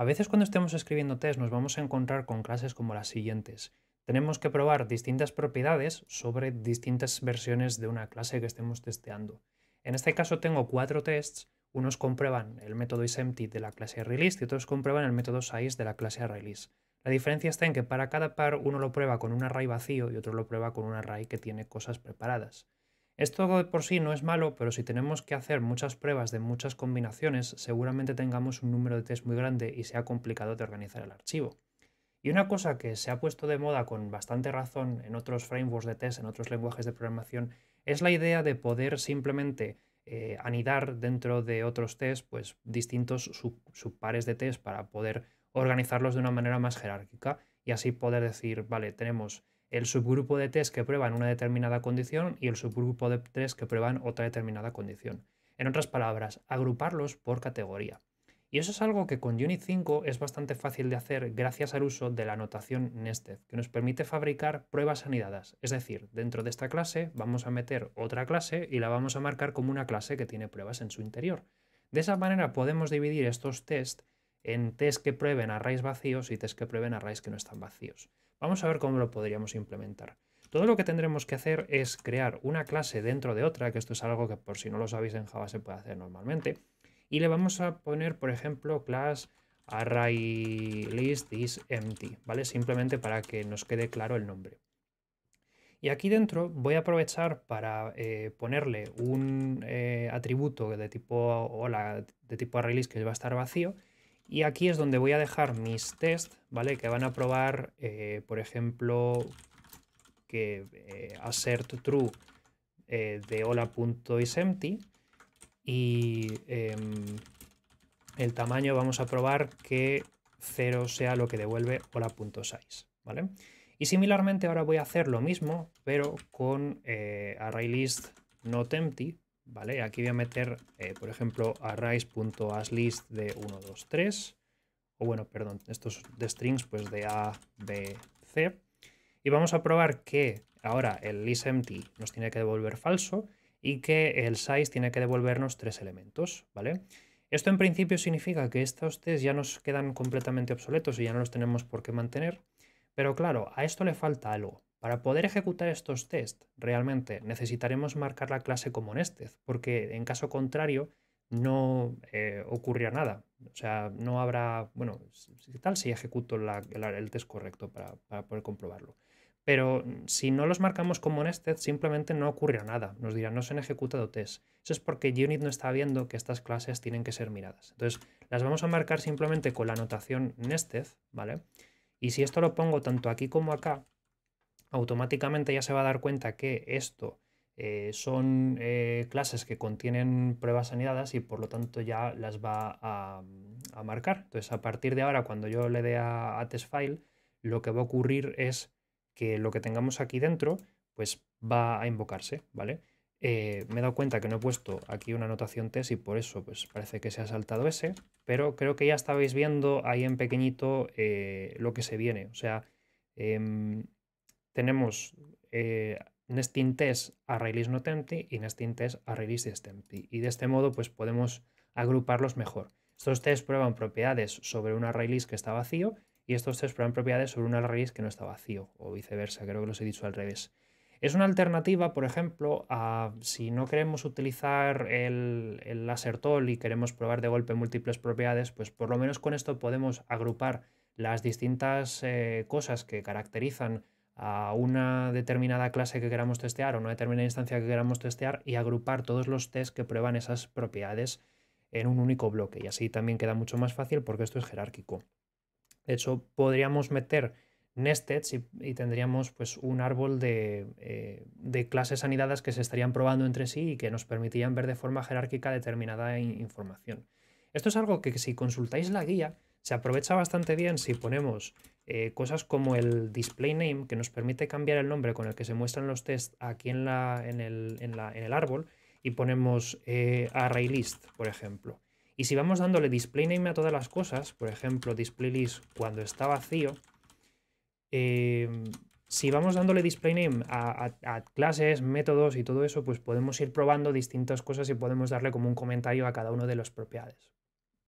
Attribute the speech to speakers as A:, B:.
A: A veces cuando estemos escribiendo test nos vamos a encontrar con clases como las siguientes. Tenemos que probar distintas propiedades sobre distintas versiones de una clase que estemos testeando. En este caso tengo cuatro tests, unos comprueban el método isEmpty de la clase release y otros comprueban el método size de la clase release. La diferencia está en que para cada par uno lo prueba con un array vacío y otro lo prueba con un array que tiene cosas preparadas. Esto de por sí no es malo, pero si tenemos que hacer muchas pruebas de muchas combinaciones, seguramente tengamos un número de test muy grande y sea complicado de organizar el archivo. Y una cosa que se ha puesto de moda con bastante razón en otros frameworks de test, en otros lenguajes de programación, es la idea de poder simplemente eh, anidar dentro de otros test pues, distintos sub subpares de test para poder organizarlos de una manera más jerárquica y así poder decir, vale, tenemos el subgrupo de test que prueban una determinada condición y el subgrupo de test que prueban otra determinada condición. En otras palabras, agruparlos por categoría. Y eso es algo que con Unit 5 es bastante fácil de hacer gracias al uso de la anotación nested, que nos permite fabricar pruebas anidadas. Es decir, dentro de esta clase vamos a meter otra clase y la vamos a marcar como una clase que tiene pruebas en su interior. De esa manera podemos dividir estos tests en tests que prueben arrays vacíos y tests que prueben arrays que no están vacíos. Vamos a ver cómo lo podríamos implementar. Todo lo que tendremos que hacer es crear una clase dentro de otra, que esto es algo que por si no lo sabéis en Java se puede hacer normalmente, y le vamos a poner, por ejemplo, class array ¿vale? Simplemente para que nos quede claro el nombre. Y aquí dentro voy a aprovechar para eh, ponerle un eh, atributo de tipo de tipo ArrayList que va a estar vacío y aquí es donde voy a dejar mis tests, ¿vale? Que van a probar, eh, por ejemplo, que eh, assert true eh, de hola.isEmpty y em, el tamaño vamos a probar que 0 sea lo que devuelve hola.size, ¿vale? Y similarmente ahora voy a hacer lo mismo, pero con ArrayList not empty, Vale, aquí voy a meter, eh, por ejemplo, arrays.asList de 1, 2, 3. O bueno, perdón, estos de strings, pues de A, B, C. Y vamos a probar que ahora el listEmpty nos tiene que devolver falso y que el size tiene que devolvernos tres elementos, ¿vale? Esto en principio significa que estos test ya nos quedan completamente obsoletos y ya no los tenemos por qué mantener, pero claro, a esto le falta algo. Para poder ejecutar estos tests, realmente necesitaremos marcar la clase como Nested, porque en caso contrario no eh, ocurrirá nada. O sea, no habrá, bueno, ¿qué tal si ejecuto el test correcto para, poder comprobarlo? Pero si no los marcamos como Nested, simplemente no ocurrirá nada. Nos dirá, no se han ejecutado test. Eso es porque Unit no está viendo que estas clases tienen que ser miradas. Entonces, las vamos a marcar simplemente con la anotación Nested, ¿vale? Y si esto lo pongo tanto aquí como acá, automáticamente ya se va a dar cuenta que esto eh, son eh, clases que contienen pruebas anidadas y por lo tanto ya las va a, marcar. Entonces, a partir de ahora, cuando yo le dé a, test file, lo que va a ocurrir es que lo que tengamos aquí dentro, pues va a invocarse, ¿vale? Eh, me he dado cuenta que no he puesto aquí una anotación test y por eso pues parece que se ha saltado ese, pero creo que ya estabais viendo ahí en pequeñito lo que se viene. O sea, em, tenemos eh, nesting test a no empty y nesting test a Y de este modo pues podemos agruparlos mejor. Estos test prueban propiedades sobre una ArrayList que está vacío y estos test prueban propiedades sobre una ArrayList que no está vacío o viceversa, creo que los he dicho al revés. Es una alternativa, por ejemplo, a si no queremos utilizar el, el y queremos probar de golpe múltiples propiedades, pues por lo menos con esto podemos agrupar las distintas eh, cosas que caracterizan a una determinada clase que queramos testear o una determinada instancia que queramos testear y agrupar todos los tests que prueban esas propiedades en un único bloque. Y así también queda mucho más fácil porque esto es jerárquico. De hecho, podríamos meter nested y, tendríamos pues, un árbol eh, de, clases anidadas que se estarían probando entre sí y que nos permitirían ver de forma jerárquica determinada información. Esto es algo que si consultáis la guía, se aprovecha bastante bien si ponemos eh, cosas como el display name, que nos permite cambiar el nombre con el que se muestran los tests aquí en, en, el, árbol, y ponemos eh, array list por ejemplo. Y si vamos dándole display name a todas las cosas, por ejemplo, display list cuando está vacío, em, si vamos dándole display name a, a, clases, métodos y todo eso, pues podemos ir probando distintas cosas y podemos darle como un comentario a cada uno de las propiedades.